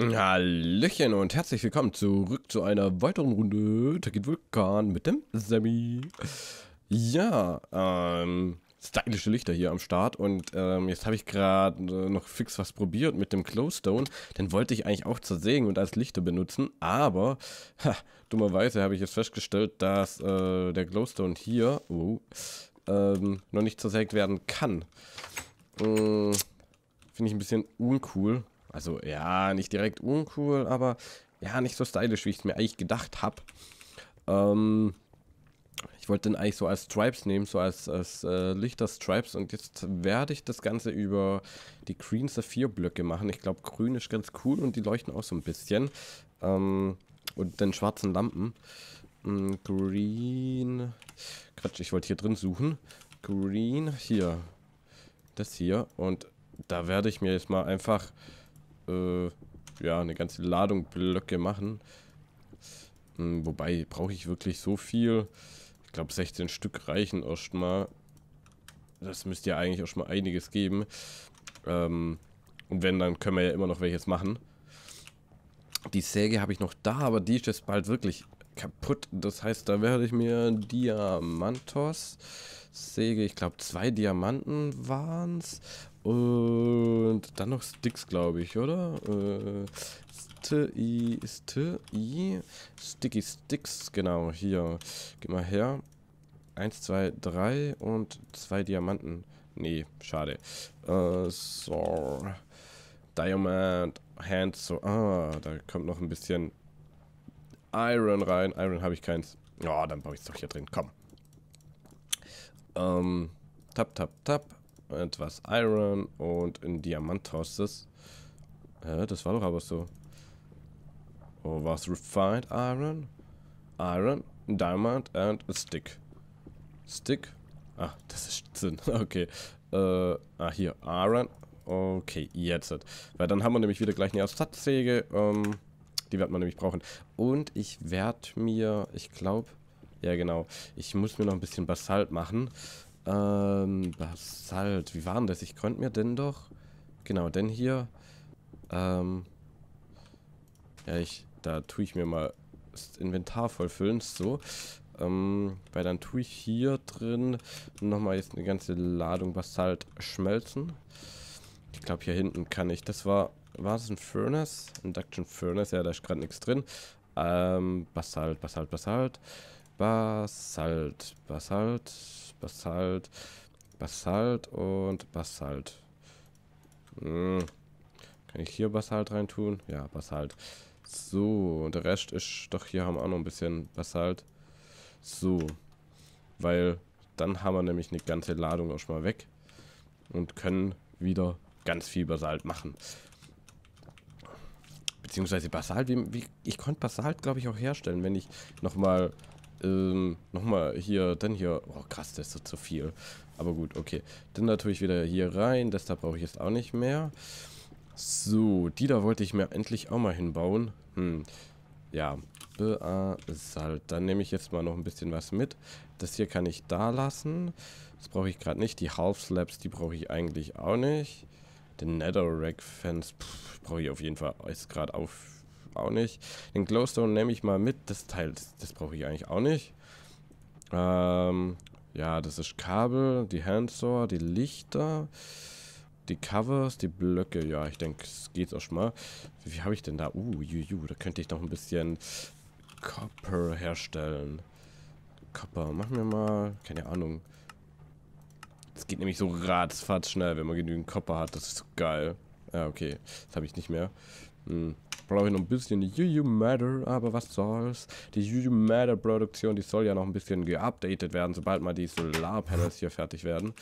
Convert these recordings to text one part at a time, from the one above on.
Hallöchen und herzlich willkommen zurück zu einer weiteren Runde Tekken Vulkan mit dem Sammy. Ja, ähm, stylische Lichter hier am Start und ähm, jetzt habe ich gerade äh, noch fix was probiert mit dem Glowstone. Den wollte ich eigentlich auch zersägen und als Lichter benutzen, aber ha, dummerweise habe ich jetzt festgestellt, dass äh, der Glowstone hier oh, ähm, noch nicht zersägt werden kann. Ähm, Finde ich ein bisschen uncool. Also ja, nicht direkt uncool, aber ja, nicht so stylisch, wie ich es mir eigentlich gedacht habe. Ähm, ich wollte den eigentlich so als Stripes nehmen, so als, als äh, Lichter-Stripes. Und jetzt werde ich das Ganze über die Green Saphir-Blöcke machen. Ich glaube, grün ist ganz cool und die leuchten auch so ein bisschen. Ähm, und den schwarzen Lampen. Hm, green. Quatsch, ich wollte hier drin suchen. Green, hier. Das hier. Und da werde ich mir jetzt mal einfach äh, ja, eine ganze Ladung Blöcke machen. Hm, wobei, brauche ich wirklich so viel? Ich glaube, 16 Stück reichen erstmal. Das müsste ja eigentlich auch schon mal einiges geben. Ähm, und wenn, dann können wir ja immer noch welches machen. Die Säge habe ich noch da, aber die ist jetzt bald wirklich kaputt. Das heißt, da werde ich mir Diamantos Säge, ich glaube zwei Diamanten waren es und dann noch Sticks, glaube ich, oder? Äh, St I, Sticky Sticks, genau, hier. Geh mal her. Eins, zwei, drei und zwei Diamanten. Nee, schade. Äh, so. Diamond, Hands, so. Ah, da kommt noch ein bisschen Iron rein. Iron habe ich keins. Ja, oh, dann baue ich es doch hier drin. Komm. Ähm, tap, tap, tap etwas Iron und ein Diamant hast es. Äh, das war doch aber so. Oh, was? Refined Iron? Iron, Diamond and a Stick. Stick? Ah, das ist Sinn. Okay. Äh, ah, hier. Iron. Okay, jetzt. Weil dann haben wir nämlich wieder gleich eine Ersatzsäge. Ähm, die wird man nämlich brauchen. Und ich werde mir, ich glaube, ja genau, ich muss mir noch ein bisschen Basalt machen. Ähm, Basalt. Wie war denn das? Ich konnte mir denn doch... Genau, denn hier. Ähm... Ja, ich... Da tue ich mir mal das Inventar vollfüllen. So. Ähm, weil dann tue ich hier drin nochmal jetzt eine ganze Ladung Basalt schmelzen. Ich glaube, hier hinten kann ich. Das war... War es ein Furnace? Induction Furnace. Ja, da ist gerade nichts drin. Ähm, Basalt, Basalt, Basalt. Basalt, Basalt, Basalt, Basalt und Basalt. Hm. Kann ich hier Basalt reintun? Ja, Basalt. So, und der Rest ist doch hier haben wir auch noch ein bisschen Basalt. So, weil dann haben wir nämlich eine ganze Ladung auch schon mal weg und können wieder ganz viel Basalt machen. Beziehungsweise Basalt, wie, wie, ich konnte Basalt, glaube ich, auch herstellen, wenn ich nochmal ähm, nochmal hier, dann hier. Oh krass, das ist zu viel. Aber gut, okay. Dann natürlich wieder hier rein. Das da brauche ich jetzt auch nicht mehr. So, die da wollte ich mir endlich auch mal hinbauen. Hm. Ja, Beasalt. Dann nehme ich jetzt mal noch ein bisschen was mit. Das hier kann ich da lassen. Das brauche ich gerade nicht. Die Half Slabs, die brauche ich eigentlich auch nicht. Den Netherrack Fence brauche ich auf jeden Fall jetzt gerade auf auch nicht. Den Glowstone nehme ich mal mit. Das Teil, das, das brauche ich eigentlich auch nicht. Ähm, ja, das ist Kabel, die Handsaw, die Lichter, die Covers, die Blöcke. Ja, ich denke, es geht auch schon mal. Wie, wie habe ich denn da? Uh, juju, da könnte ich noch ein bisschen Copper herstellen. Copper, machen wir mal, keine Ahnung. Es geht nämlich so ratzfatz schnell, wenn man genügend Copper hat. Das ist geil. Ja, ah, okay. Das habe ich nicht mehr. Hm brauche noch ein bisschen Juju Matter, aber was soll's. Die Juju Matter Produktion, die soll ja noch ein bisschen geupdatet werden, sobald mal die Solarpanels hier fertig werden.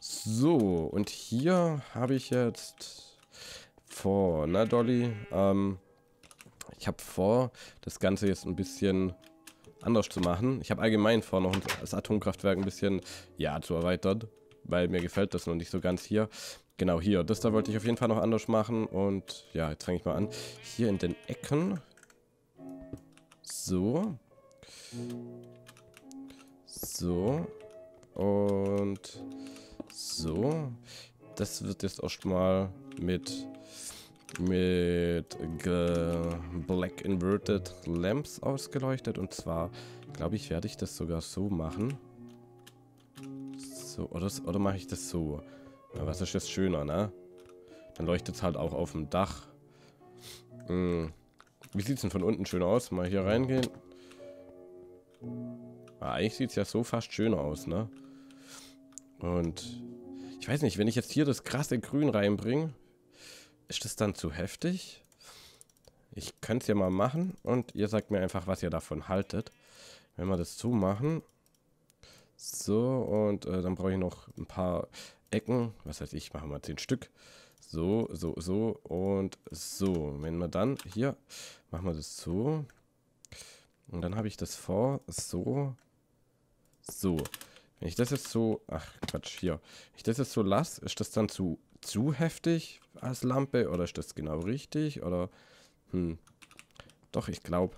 So, und hier habe ich jetzt vor, ne Dolly, ähm, ich habe vor, das Ganze jetzt ein bisschen anders zu machen. Ich habe allgemein vor, noch das Atomkraftwerk ein bisschen, ja, zu erweitern weil mir gefällt das noch nicht so ganz hier. Genau hier, das da wollte ich auf jeden Fall noch anders machen und ja, jetzt fange ich mal an. Hier in den Ecken. So. So. Und so. Das wird jetzt erstmal mit mit Black Inverted Lamps ausgeleuchtet. Und zwar, glaube ich, werde ich das sogar so machen. So, oder, oder mache ich das so? was ist jetzt schöner, ne? Dann leuchtet es halt auch auf dem Dach. Hm. Wie sieht es denn von unten schön aus? Mal hier reingehen. Ah, eigentlich sieht es ja so fast schöner aus, ne? Und ich weiß nicht, wenn ich jetzt hier das krasse Grün reinbringe, ist das dann zu heftig? Ich könnte es ja mal machen und ihr sagt mir einfach, was ihr davon haltet. Wenn wir das zumachen, so, und äh, dann brauche ich noch ein paar Ecken. Was heißt ich, mache mal 10 Stück. So, so, so und so. Wenn wir dann hier, machen wir das so. Und dann habe ich das vor, so, so. Wenn ich das jetzt so, ach Quatsch, hier. Wenn ich das jetzt so lasse, ist das dann zu, zu heftig als Lampe oder ist das genau richtig oder, hm. Doch, ich glaube.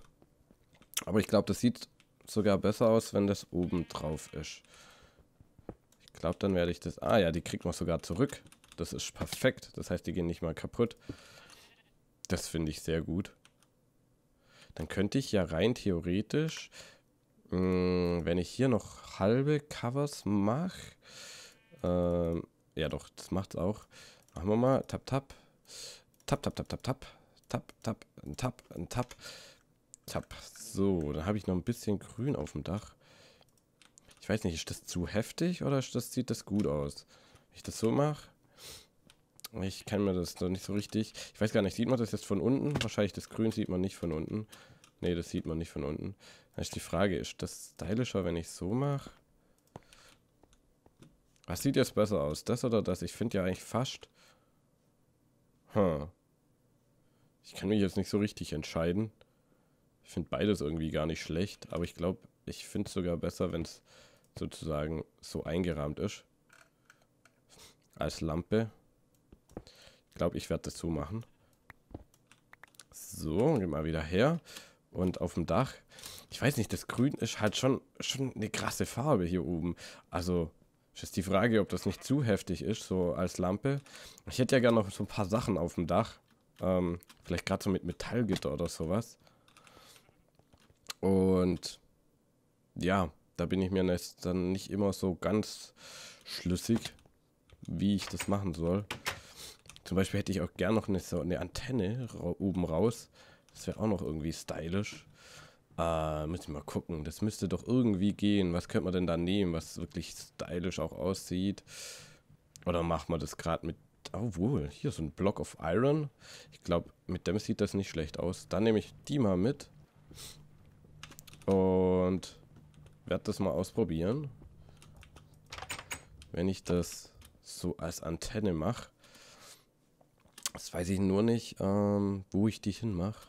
Aber ich glaube, das sieht sogar besser aus, wenn das oben drauf ist. Ich glaube, dann werde ich das... Ah ja, die kriegt man sogar zurück. Das ist perfekt. Das heißt, die gehen nicht mal kaputt. Das finde ich sehr gut. Dann könnte ich ja rein theoretisch, mh, hm, wenn ich hier noch halbe Covers mache... Ähm, ja doch, das macht's auch. Machen wir mal. Tap, tap. Tap, tap, tap, tap, tap. Tap, tap, ein Tap, Tap. Tab. So, dann habe ich noch ein bisschen Grün auf dem Dach. Ich weiß nicht, ist das zu heftig oder das, sieht das gut aus? Wenn ich das so mache? Ich kenne mir das noch nicht so richtig. Ich weiß gar nicht, sieht man das jetzt von unten? Wahrscheinlich das Grün sieht man nicht von unten. Ne, das sieht man nicht von unten. Dann ist die Frage, ist das stylischer, wenn ich so mache? Was sieht jetzt besser aus? Das oder das? Ich finde ja eigentlich fast... Hm. Ich kann mich jetzt nicht so richtig entscheiden. Ich finde beides irgendwie gar nicht schlecht, aber ich glaube, ich finde es sogar besser, wenn es sozusagen so eingerahmt ist. Als Lampe. Ich glaube, ich werde das so machen. So, geh mal wieder her. Und auf dem Dach. Ich weiß nicht, das Grün ist halt schon, schon eine krasse Farbe hier oben. Also, ist die Frage, ob das nicht zu heftig ist, so als Lampe. Ich hätte ja gerne noch so ein paar Sachen auf dem Dach. Ähm, vielleicht gerade so mit Metallgitter oder sowas. Und ja, da bin ich mir dann nicht immer so ganz schlüssig, wie ich das machen soll. Zum Beispiel hätte ich auch gerne noch eine, so eine Antenne ra oben raus. Das wäre auch noch irgendwie stylisch. Äh, müssen wir mal gucken. Das müsste doch irgendwie gehen. Was könnte man denn da nehmen, was wirklich stylisch auch aussieht? Oder machen wir das gerade mit. Obwohl, Hier so ein Block of Iron. Ich glaube, mit dem sieht das nicht schlecht aus. Dann nehme ich die mal mit. Und werde das mal ausprobieren. Wenn ich das so als Antenne mache. Das weiß ich nur nicht, ähm, wo ich die hinmache.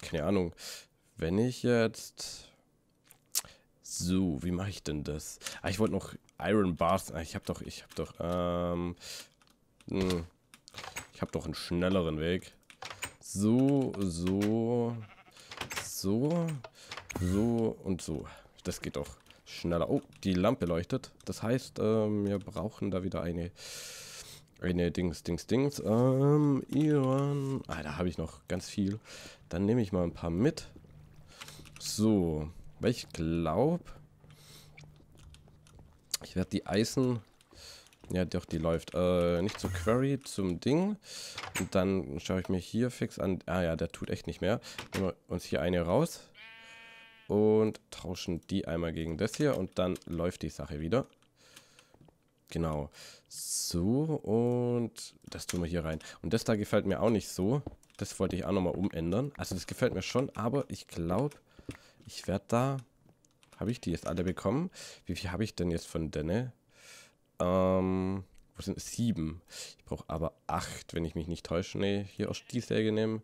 Keine Ahnung. Wenn ich jetzt... So, wie mache ich denn das? Ah, ich wollte noch Iron Bars... Ah, ich habe doch... Ich habe doch... Ähm, hm, ich habe doch einen schnelleren Weg. So, so... So, so und so. Das geht doch schneller. Oh, die Lampe leuchtet. Das heißt, ähm, wir brauchen da wieder eine... Eine Dings, Dings, Dings. Ähm, Iron. Ah, da habe ich noch ganz viel. Dann nehme ich mal ein paar mit. So. Weil ich glaube, ich werde die Eisen ja, doch, die läuft. Äh, nicht zur Query, zum Ding. Und dann schaue ich mir hier fix an. Ah ja, der tut echt nicht mehr. Nehmen wir uns hier eine raus. Und tauschen die einmal gegen das hier. Und dann läuft die Sache wieder. Genau. So, und das tun wir hier rein. Und das da gefällt mir auch nicht so. Das wollte ich auch nochmal umändern. Also das gefällt mir schon, aber ich glaube, ich werde da... Habe ich die jetzt alle bekommen? Wie viel habe ich denn jetzt von Denne? Ähm, wo sind sieben? Ich brauche aber acht, wenn ich mich nicht täusche. Nee, hier aus die Säge nehmen.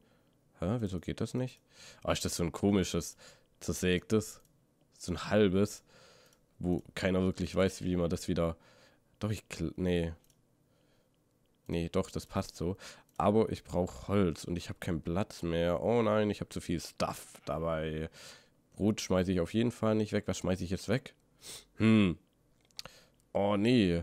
Hä, wieso geht das nicht? Ah, oh, ist das so ein komisches, zersägtes, so ein halbes, wo keiner wirklich weiß, wie man das wieder... Doch, ich... Nee. Nee, doch, das passt so. Aber ich brauche Holz und ich habe keinen Platz mehr. Oh nein, ich habe zu viel Stuff dabei. Brot schmeiße ich auf jeden Fall nicht weg. Was schmeiße ich jetzt weg? Hm, Oh, nee.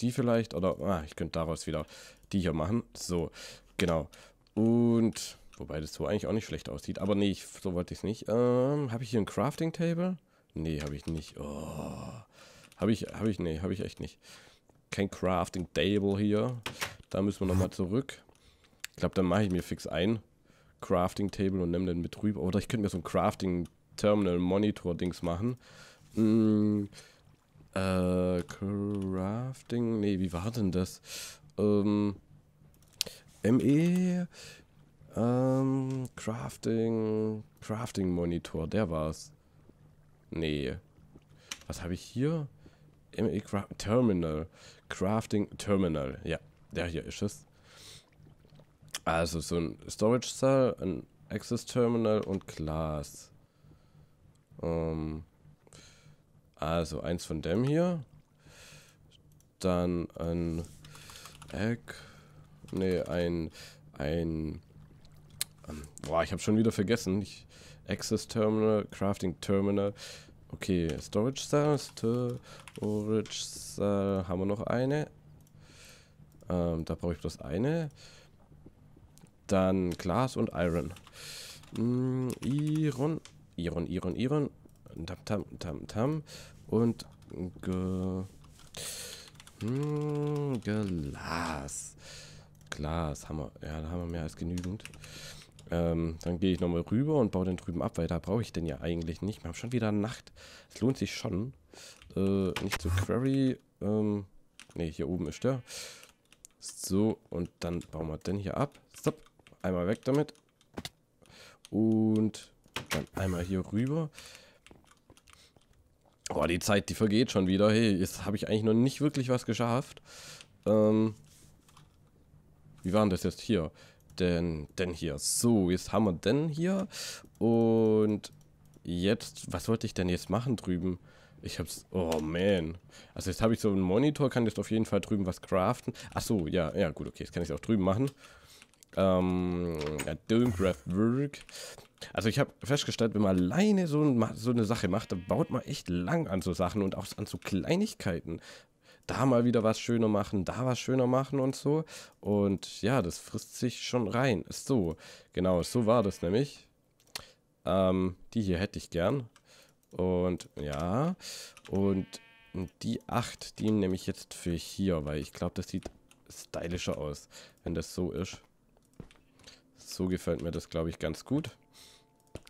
Die vielleicht, oder... Ah, ich könnte daraus wieder die hier machen. So, genau. Und... Wobei das so eigentlich auch nicht schlecht aussieht. Aber nee, ich, so wollte ich es nicht. Ähm, habe ich hier ein Crafting Table? Nee, habe ich nicht. Oh. Habe ich, habe ich, nee, habe ich echt nicht. Kein Crafting Table hier. Da müssen wir nochmal zurück. Ich glaube, dann mache ich mir fix ein Crafting Table und nehme den mit rüber. Oder ich könnte mir so ein Crafting Terminal Monitor Dings machen. Hm, äh, Crafting. Nee, wie war denn das? Ähm. ME. Ähm, Crafting. Crafting Monitor, der war's. Nee. Was habe ich hier? ME Cra Terminal. Crafting Terminal. Ja, der hier ist es. Also so ein Storage Cell, ein Access Terminal und Glas. Ähm. Also eins von dem hier. Dann ein Egg. Ne, ein. ein. Ähm, boah, ich habe schon wieder vergessen. Ich, Access Terminal, Crafting Terminal. Okay, Storage Cell, Storage Cell. Haben wir noch eine? Ähm, da brauche ich bloß eine. Dann Glas und Iron. Mm, Iron, Iron, Iron, Iron. Tam, tam, tam, tam. Und ge, hm, Glas. Glas haben wir. Ja, da haben wir mehr als genügend. Ähm, dann gehe ich nochmal rüber und baue den drüben ab, weil da brauche ich den ja eigentlich nicht. Wir haben schon wieder Nacht. Es lohnt sich schon. Äh, nicht zu Query. Ähm, ne, hier oben ist der. So, und dann bauen wir den hier ab. Stopp. Einmal weg damit. Und dann einmal hier rüber. Boah, die Zeit, die vergeht schon wieder. Hey, jetzt habe ich eigentlich noch nicht wirklich was geschafft. Ähm, wie war denn das jetzt hier? Denn, denn hier. So, jetzt haben wir denn hier. Und jetzt, was wollte ich denn jetzt machen drüben? Ich hab's, oh man. Also jetzt habe ich so einen Monitor, kann jetzt auf jeden Fall drüben was craften. Ach so, ja, ja gut, okay, jetzt kann ich es auch drüben machen ähm, ja, Domecraft Work. Also ich habe festgestellt, wenn man alleine so, ein, so, eine Sache macht, dann baut man echt lang an so Sachen und auch an so Kleinigkeiten. Da mal wieder was schöner machen, da was schöner machen und so. Und ja, das frisst sich schon rein. So, genau, so war das nämlich. Ähm, die hier hätte ich gern. Und ja, und die 8, die nehme ich jetzt für hier, weil ich glaube, das sieht stylischer aus, wenn das so ist. So gefällt mir das, glaube ich, ganz gut.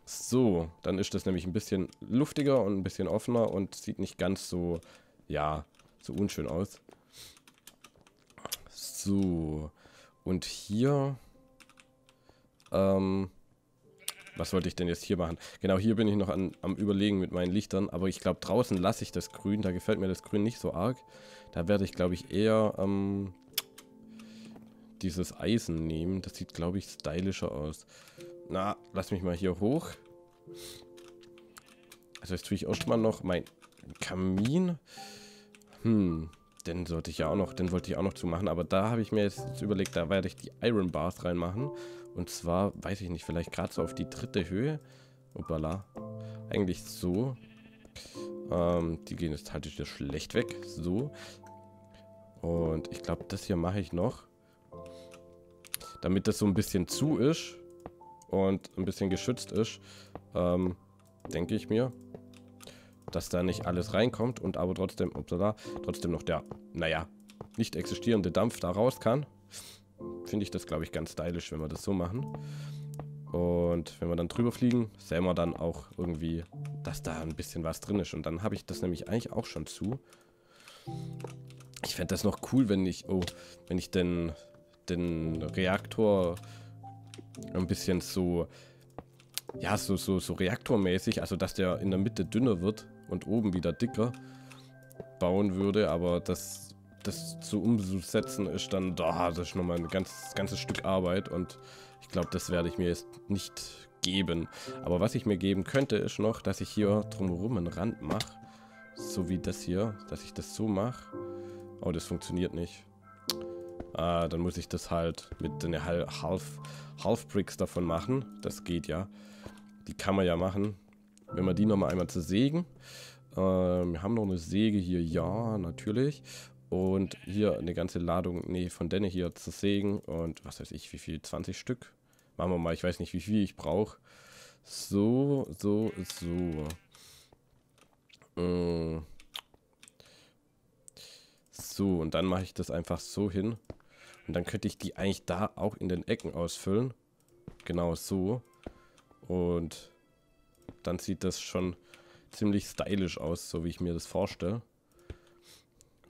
So, dann ist das nämlich ein bisschen luftiger und ein bisschen offener und sieht nicht ganz so, ja, so unschön aus. So, und hier, ähm, was wollte ich denn jetzt hier machen? Genau, hier bin ich noch an, am überlegen mit meinen Lichtern, aber ich glaube, draußen lasse ich das grün, da gefällt mir das grün nicht so arg. Da werde ich, glaube ich, eher, ähm, dieses Eisen nehmen. Das sieht, glaube ich, stylischer aus. Na, lass mich mal hier hoch. Also jetzt tue ich auch mal noch mein Kamin. Hm, den sollte ich ja auch noch, den wollte ich auch noch zumachen. Aber da habe ich mir jetzt überlegt, da werde ich die Iron Bars reinmachen. Und zwar, weiß ich nicht, vielleicht gerade so auf die dritte Höhe. Hoppala. Eigentlich so. Ähm, die gehen jetzt halt schlecht weg. So. Und ich glaube, das hier mache ich noch damit das so ein bisschen zu ist und ein bisschen geschützt ist, ähm, denke ich mir, dass da nicht alles reinkommt und aber trotzdem, upsala, trotzdem noch der, naja, nicht existierende Dampf da raus kann. Finde ich das, glaube ich, ganz stylisch, wenn wir das so machen. Und wenn wir dann drüber fliegen, sehen wir dann auch irgendwie, dass da ein bisschen was drin ist. Und dann habe ich das nämlich eigentlich auch schon zu. Ich fände das noch cool, wenn ich, oh, wenn ich denn den Reaktor ein bisschen so, ja, so, so, so reaktormäßig, also dass der in der Mitte dünner wird und oben wieder dicker bauen würde, aber das, das zu umsetzen ist dann, da, oh, das ist nochmal ein ganz, ganzes Stück Arbeit und ich glaube, das werde ich mir jetzt nicht geben. Aber was ich mir geben könnte, ist noch, dass ich hier drumherum einen Rand mache, so wie das hier, dass ich das so mache. Oh, das funktioniert nicht. Äh, dann muss ich das halt mit den Half, Half Bricks davon machen. Das geht ja. Die kann man ja machen. Wenn man die nochmal einmal zu sägen. Äh, wir haben noch eine Säge hier. Ja, natürlich. Und hier eine ganze Ladung, nee, von denen hier zu sägen. Und was weiß ich, wie viel? 20 Stück? Machen wir mal. Ich weiß nicht, wie viel ich brauche. So, so, so. Mm. So, und dann mache ich das einfach so hin. Und dann könnte ich die eigentlich da auch in den Ecken ausfüllen. Genau so. Und dann sieht das schon ziemlich stylisch aus, so wie ich mir das vorstelle.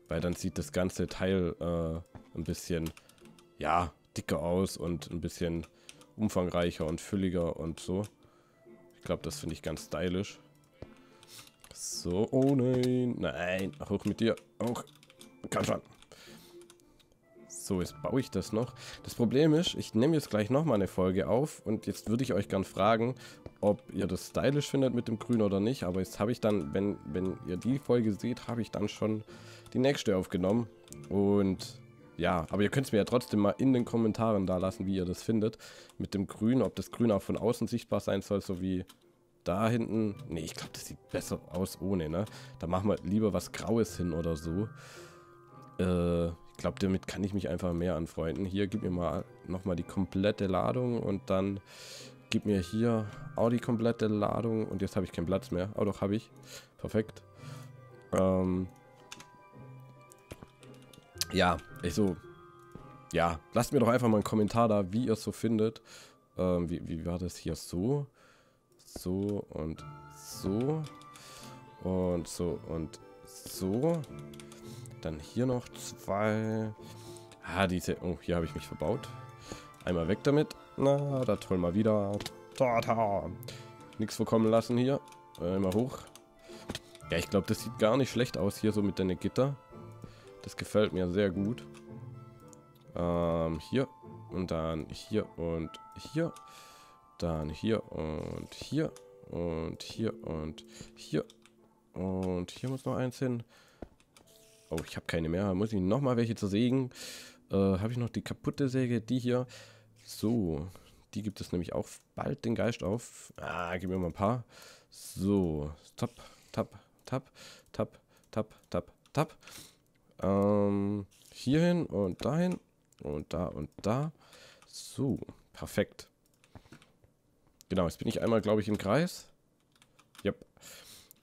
Weil dann sieht das ganze Teil äh, ein bisschen, ja, dicker aus und ein bisschen umfangreicher und fülliger und so. Ich glaube, das finde ich ganz stylisch. So, oh nein, nein, hoch mit dir, hoch, komm schon. So, jetzt baue ich das noch. Das Problem ist, ich nehme jetzt gleich nochmal eine Folge auf und jetzt würde ich euch gern fragen, ob ihr das stylisch findet mit dem Grün oder nicht. Aber jetzt habe ich dann, wenn, wenn ihr die Folge seht, habe ich dann schon die nächste aufgenommen. Und ja, aber ihr könnt es mir ja trotzdem mal in den Kommentaren da lassen, wie ihr das findet. Mit dem Grün, ob das Grün auch von außen sichtbar sein soll, so wie da hinten. Ne, ich glaube, das sieht besser aus ohne, ne? Da machen wir lieber was Graues hin oder so. Äh, glaube, damit kann ich mich einfach mehr anfreunden. Hier, gib mir mal nochmal die komplette Ladung und dann gib mir hier auch die komplette Ladung. Und jetzt habe ich keinen Platz mehr. Oh doch, habe ich. Perfekt. Ähm ja, ich so. Ja, lasst mir doch einfach mal einen Kommentar da, wie ihr es so findet. Ähm, wie, wie war das hier? So, so und so. Und so und so. Dann hier noch zwei. Ah, diese. Oh, hier habe ich mich verbaut. Einmal weg damit. Na, da toll mal wieder. Tata. Nichts vorkommen lassen hier. Äh, Einmal hoch. Ja, ich glaube, das sieht gar nicht schlecht aus hier so mit deinen Gitter. Das gefällt mir sehr gut. Ähm, hier. Und dann hier und hier. Dann hier und hier. Und hier und hier. Und hier muss noch eins hin. Oh, ich habe keine mehr. Muss ich nochmal welche zersägen? Äh, habe ich noch die kaputte Säge? Die hier. So, die gibt es nämlich auch bald den Geist auf. Ah, gib mir mal ein paar. So, tap, tap, tap, tap, tap, tap, tap. Ähm, hierhin und dahin und da und da. So, perfekt. Genau, jetzt bin ich einmal, glaube ich, im Kreis. Yep.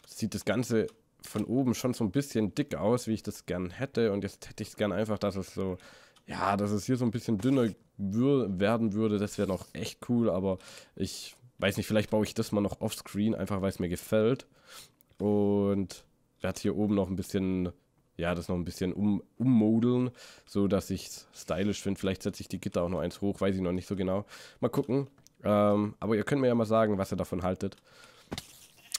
Sieht das Ganze von oben schon so ein bisschen dick aus, wie ich das gern hätte. Und jetzt hätte ich es gern einfach, dass es so, ja, dass es hier so ein bisschen dünner wür werden würde. Das wäre noch echt cool, aber ich weiß nicht, vielleicht baue ich das mal noch offscreen, einfach weil es mir gefällt. Und werde hier oben noch ein bisschen ja, das noch ein bisschen um, ummodeln, so dass ich es stylisch finde. Vielleicht setze ich die Gitter auch noch eins hoch, weiß ich noch nicht so genau. Mal gucken. Ähm, aber ihr könnt mir ja mal sagen, was ihr davon haltet.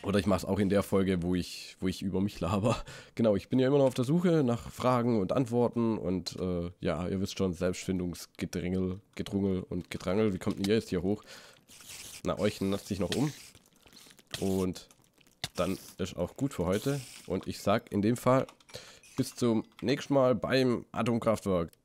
Oder ich mache es auch in der Folge, wo ich, wo ich über mich laber. Genau, ich bin ja immer noch auf der Suche nach Fragen und Antworten und äh, ja, ihr wisst schon, Selbstfindungsgedrängel, Gedrungel und Gedrangel. Wie kommt denn ihr jetzt hier hoch? Na, euch nutzt sich noch um. Und dann ist auch gut für heute. Und ich sag in dem Fall bis zum nächsten Mal beim Atomkraftwerk.